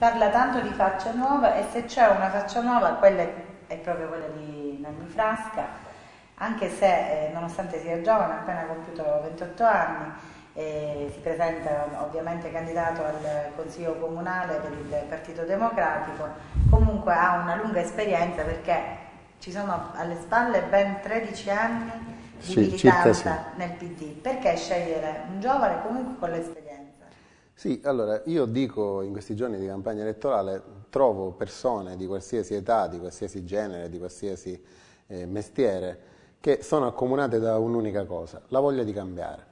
parla tanto di faccia nuova e se c'è una faccia nuova, quella è proprio quella di Nanni Frasca, anche se eh, nonostante sia giovane, ha appena compiuto 28 anni, eh, si presenta ovviamente candidato al Consiglio Comunale per il Partito Democratico, comunque ha una lunga esperienza perché ci sono alle spalle ben 13 anni di sì, militanza sì. nel PD. Perché scegliere un giovane comunque con l'esperienza? Sì, allora io dico in questi giorni di campagna elettorale, trovo persone di qualsiasi età, di qualsiasi genere, di qualsiasi eh, mestiere, che sono accomunate da un'unica cosa, la voglia di cambiare.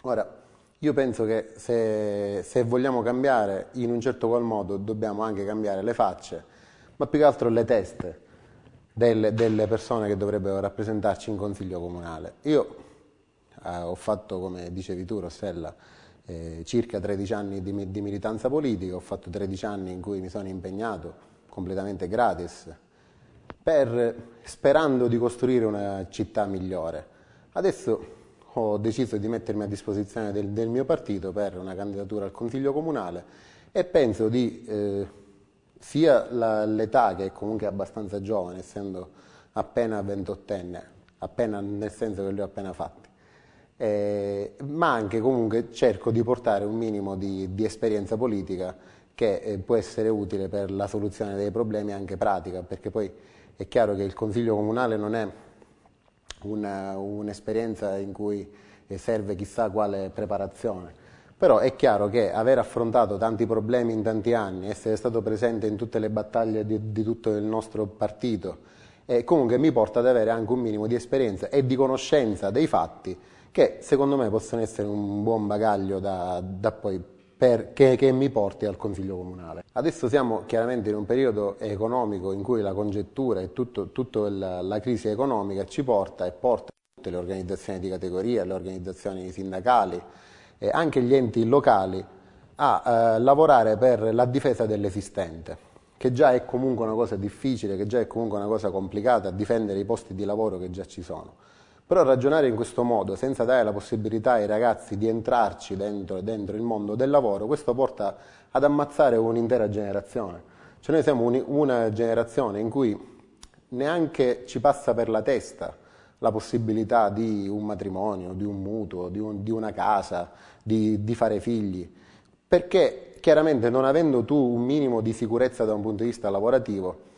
Ora, io penso che se, se, vogliamo cambiare in un certo qual modo dobbiamo anche cambiare le facce, ma più che altro le teste delle, delle persone che dovrebbero rappresentarci in consiglio comunale. Io eh, ho fatto, come dicevi tu Rossella, eh, circa 13 anni di, di, militanza politica, ho fatto 13 anni in cui mi sono impegnato completamente gratis, per, sperando di costruire una città migliore. Adesso ho deciso di mettermi a disposizione del, del mio partito per una candidatura al Consiglio Comunale e penso di eh, sia l'età che è comunque abbastanza giovane, essendo appena ventottenne, appena nel senso che l'ho appena fatto eh, ma anche comunque cerco di portare un minimo di, di esperienza politica che eh, può essere utile per la soluzione dei problemi anche pratica, perché poi è chiaro che il Consiglio Comunale non è un'esperienza in cui eh, serve chissà quale preparazione, però è chiaro che aver affrontato tanti problemi in tanti anni, essere stato presente in tutte le battaglie di, di tutto il nostro partito, eh, comunque mi porta ad avere anche un minimo di esperienza e di conoscenza dei fatti che secondo me possono essere un buon bagaglio da, da poi per, che, che, mi porti al Consiglio Comunale. Adesso siamo chiaramente in un periodo economico in cui la congettura e tutta la crisi economica ci porta e porta tutte le organizzazioni di categoria, le organizzazioni sindacali e anche gli enti locali a eh, lavorare per la difesa dell'esistente che già è comunque una cosa difficile, che già è comunque una cosa complicata, difendere i posti di lavoro che già ci sono. Però ragionare in questo modo, senza dare la possibilità ai ragazzi di entrarci dentro, dentro il mondo del lavoro, questo porta ad ammazzare un'intera generazione. Cioè noi siamo un, una generazione in cui neanche ci passa per la testa la possibilità di un matrimonio, di un mutuo, di, un, di una casa, di, di fare figli, perché chiaramente non avendo tu un minimo di sicurezza da un punto di vista lavorativo,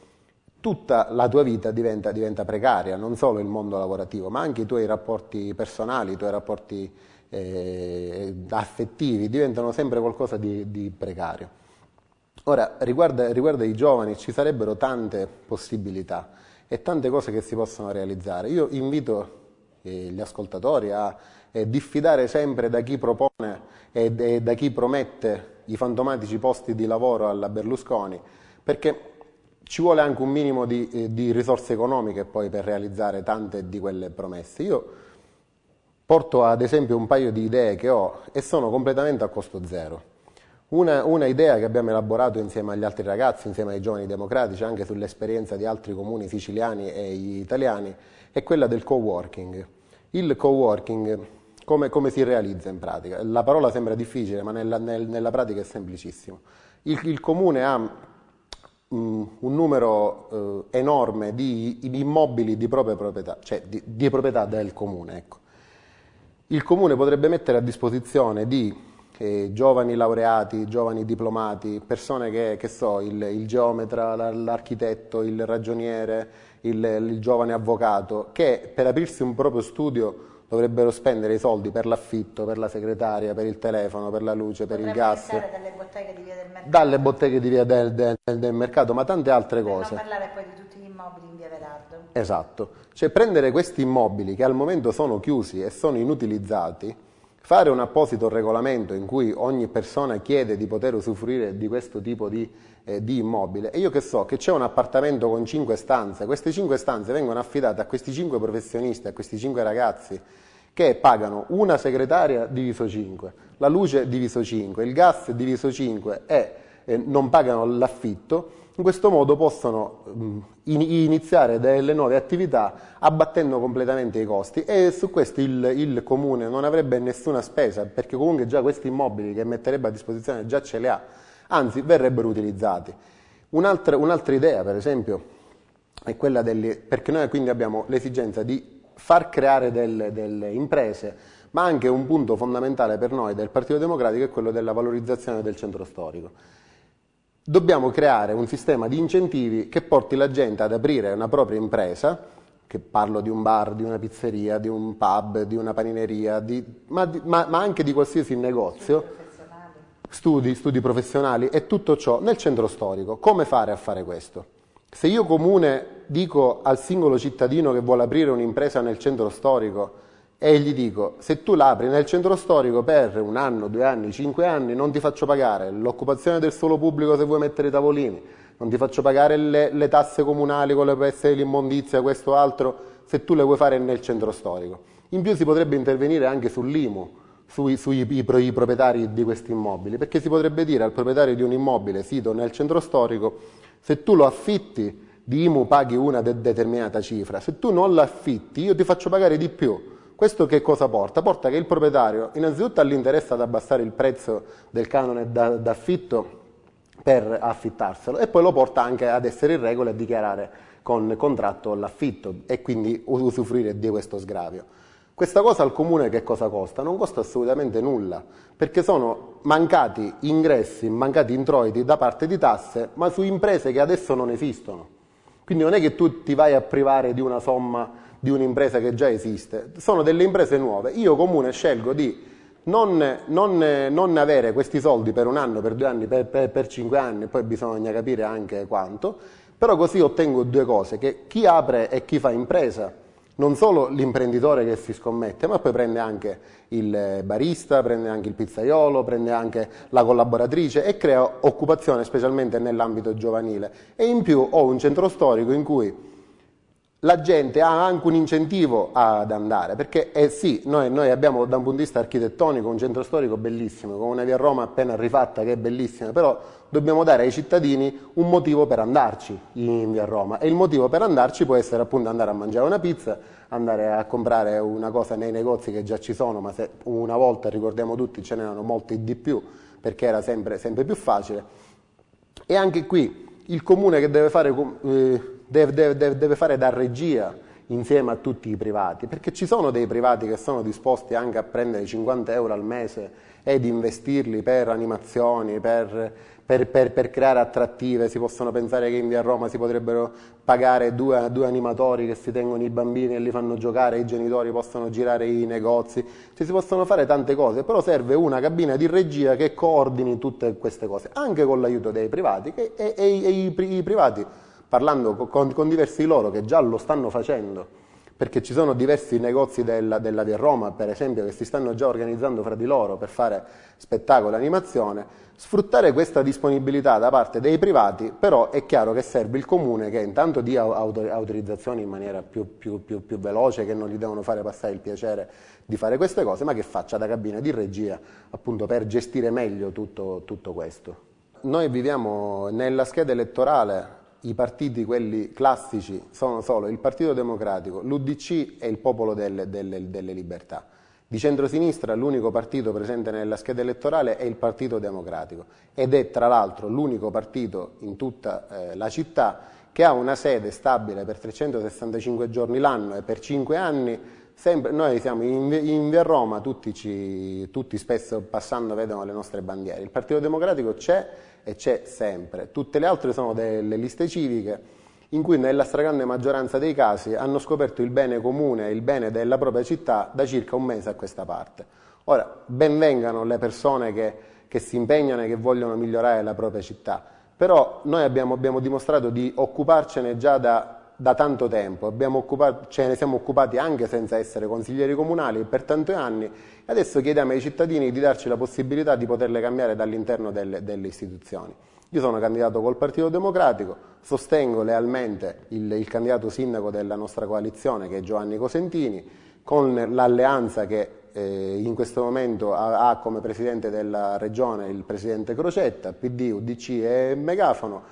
tutta la tua vita diventa, diventa precaria, non solo il mondo lavorativo, ma anche i tuoi rapporti personali, i tuoi rapporti eh, affettivi diventano sempre qualcosa di, di precario. Ora, riguardo, riguardo ai giovani, ci sarebbero tante possibilità e tante cose che si possono realizzare. Io invito eh, gli ascoltatori a eh, diffidare sempre da chi propone e da chi promette i fantomatici posti di lavoro alla Berlusconi, perché ci vuole anche un minimo di, eh, di risorse economiche poi per realizzare tante di quelle promesse. Io porto ad esempio un paio di idee che ho e sono completamente a costo zero. Una, una, idea che abbiamo elaborato insieme agli altri ragazzi, insieme ai giovani democratici, anche sull'esperienza di altri comuni siciliani e italiani, è quella del co-working. Il co-working come, come, si realizza in pratica. La parola sembra difficile, ma nella, nel, nella pratica è semplicissimo. Il, il comune ha um, un numero eh, enorme di, di, immobili di propria proprietà, cioè di, di proprietà del comune. Ecco. Il comune potrebbe mettere a disposizione di eh, giovani laureati, giovani diplomati, persone che, che so, il, il geometra, l'architetto, il ragioniere, il, il giovane avvocato, che per aprirsi un proprio studio dovrebbero spendere i soldi per l'affitto, per la segretaria, per il telefono, per la luce, per Potremmo il gas. dalle botteghe di via del mercato. Dalle botteghe di via del, del, del mercato, ma tante altre per cose. Per parlare poi di tutti gli immobili in via Velardo. Esatto. Cioè prendere questi immobili che al momento sono chiusi e sono inutilizzati, fare un apposito regolamento in cui ogni persona chiede di poter usufruire di questo tipo di, eh, di immobile. E io che so che c'è un appartamento con cinque stanze, queste cinque stanze vengono affidate a questi cinque professionisti, a questi cinque ragazzi che pagano una segretaria diviso 5, la luce diviso 5, il gas diviso 5 e eh, non pagano l'affitto, in questo modo possono mm, iniziare delle nuove attività abbattendo completamente i costi e su questo il, il, comune non avrebbe nessuna spesa perché comunque già questi immobili che metterebbe a disposizione già ce li ha, anzi verrebbero utilizzati. Un'altra, un idea per esempio è quella delle, perché noi quindi abbiamo l'esigenza di far creare delle, delle imprese, ma anche un punto fondamentale per noi del Partito Democratico è quello della valorizzazione del centro storico. Dobbiamo creare un sistema di incentivi che porti la gente ad aprire una propria impresa, che parlo di un bar, di una pizzeria, di un pub, di una panineria, di, ma, di, ma, ma, anche di qualsiasi negozio, studi, studi professionali e tutto ciò nel centro storico. Come fare a fare questo? Se io comune dico al singolo cittadino che vuole aprire un'impresa nel centro storico e gli dico se tu l'apri nel centro storico per un anno, due anni, cinque anni non ti faccio pagare l'occupazione del suolo pubblico se vuoi mettere i tavolini, non ti faccio pagare le, le tasse comunali con le peste dell'immondizia, questo altro, se tu le vuoi fare nel centro storico. In più si potrebbe intervenire anche sull'IMU, sui, sui i, i proprietari di questi immobili, perché si potrebbe dire al proprietario di un immobile sito nel centro storico, se tu lo affitti di IMU paghi una de determinata cifra, se tu non l'affitti io ti faccio pagare di più. Questo che cosa porta? Porta che il proprietario innanzitutto ha l'interesse ad abbassare il prezzo del canone d'affitto per affittarselo e poi lo porta anche ad essere in regola e a dichiarare con contratto l'affitto e quindi usufruire di questo sgravio. Questa cosa al comune che cosa costa? Non costa assolutamente nulla, perché sono mancati ingressi, mancati introiti da parte di tasse, ma su imprese che adesso non esistono. Quindi non è che tu ti vai a privare di una somma di un'impresa che già esiste, sono delle imprese nuove. Io comune scelgo di non, non, non avere questi soldi per un anno, per due anni, per, per, per cinque anni, poi bisogna capire anche quanto, però così ottengo due cose, che chi apre e chi fa impresa non solo l'imprenditore che si scommette, ma poi prende anche il barista, prende anche il pizzaiolo, prende anche la collaboratrice e crea occupazione specialmente nell'ambito giovanile. E in più ho un centro storico in cui la gente ha anche un incentivo ad andare, perché eh sì, noi, noi, abbiamo da un punto di vista architettonico un centro storico bellissimo, con una via Roma appena rifatta che è bellissima, però dobbiamo dare ai cittadini un motivo per andarci in via Roma e il motivo per andarci può essere appunto andare a mangiare una pizza, andare a comprare una cosa nei negozi che già ci sono, ma se una volta ricordiamo tutti ce n'erano molti di più perché era sempre, sempre più facile. E anche qui il comune che deve fare... Eh, deve, deve, deve fare da regia insieme a tutti i privati, perché ci sono dei privati che sono disposti anche a prendere 50 euro al mese ed investirli per animazioni, per, per, per, per, creare attrattive, si possono pensare che in via Roma si potrebbero pagare due, due, animatori che si tengono i bambini e li fanno giocare, i genitori possono girare i negozi, cioè si possono fare tante cose, però serve una cabina di regia che coordini tutte queste cose, anche con l'aiuto dei privati e, e, e, e i, i privati parlando con, con, diversi di loro che già lo stanno facendo, perché ci sono diversi negozi della, della Via Roma, per esempio, che si stanno già organizzando fra di loro per fare spettacolo, e animazione, sfruttare questa disponibilità da parte dei privati, però è chiaro che serve il comune che intanto dia autorizzazioni in maniera più, più, più, più, veloce, che non gli devono fare passare il piacere di fare queste cose, ma che faccia da cabina di regia appunto per gestire meglio tutto, tutto questo. Noi viviamo nella scheda elettorale i partiti, quelli classici, sono solo il Partito Democratico, l'Udc e il Popolo delle, delle, delle Libertà. Di centrosinistra l'unico partito presente nella scheda elettorale è il Partito Democratico ed è tra l'altro l'unico partito in tutta eh, la città che ha una sede stabile per 365 giorni l'anno e per 5 anni. Sempre, noi siamo in, in via Roma, tutti, ci, tutti spesso passando vedono le nostre bandiere. Il Partito Democratico c'è e c'è sempre. Tutte le altre sono delle liste civiche in cui nella stragrande maggioranza dei casi hanno scoperto il bene comune, il bene della propria città da circa un mese a questa parte. Ora, ben vengano le persone che, che si impegnano e che vogliono migliorare la propria città, però noi abbiamo, abbiamo dimostrato di occuparcene già da da tanto tempo, occupato, ce ne siamo occupati anche senza essere consiglieri comunali per tanti anni e adesso chiediamo ai cittadini di darci la possibilità di poterle cambiare dall'interno delle, delle istituzioni. Io sono candidato col Partito Democratico, sostengo lealmente il, il, candidato sindaco della nostra coalizione che è Giovanni Cosentini, con l'alleanza che eh, in questo momento ha, ha, come presidente della regione il presidente Crocetta, PD, UDC e Megafono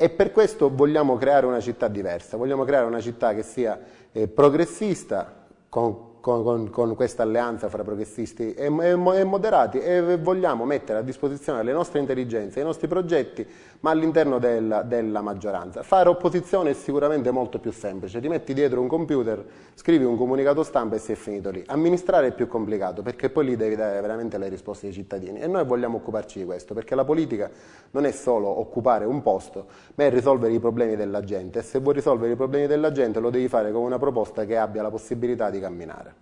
e per questo vogliamo creare una città diversa, vogliamo creare una città che sia eh, progressista, con con, con, con questa alleanza fra progressisti e, e, e, moderati e vogliamo mettere a disposizione le nostre intelligenze, i nostri progetti, ma all'interno della, della maggioranza. Fare opposizione è sicuramente molto più semplice, ti metti dietro un computer, scrivi un comunicato stampa e si è finito lì. Amministrare è più complicato perché poi lì devi dare veramente le risposte ai cittadini e noi vogliamo occuparci di questo perché la politica non è solo occupare un posto, ma è risolvere i problemi della gente e se vuoi risolvere i problemi della gente lo devi fare con una proposta che abbia la possibilità di camminare.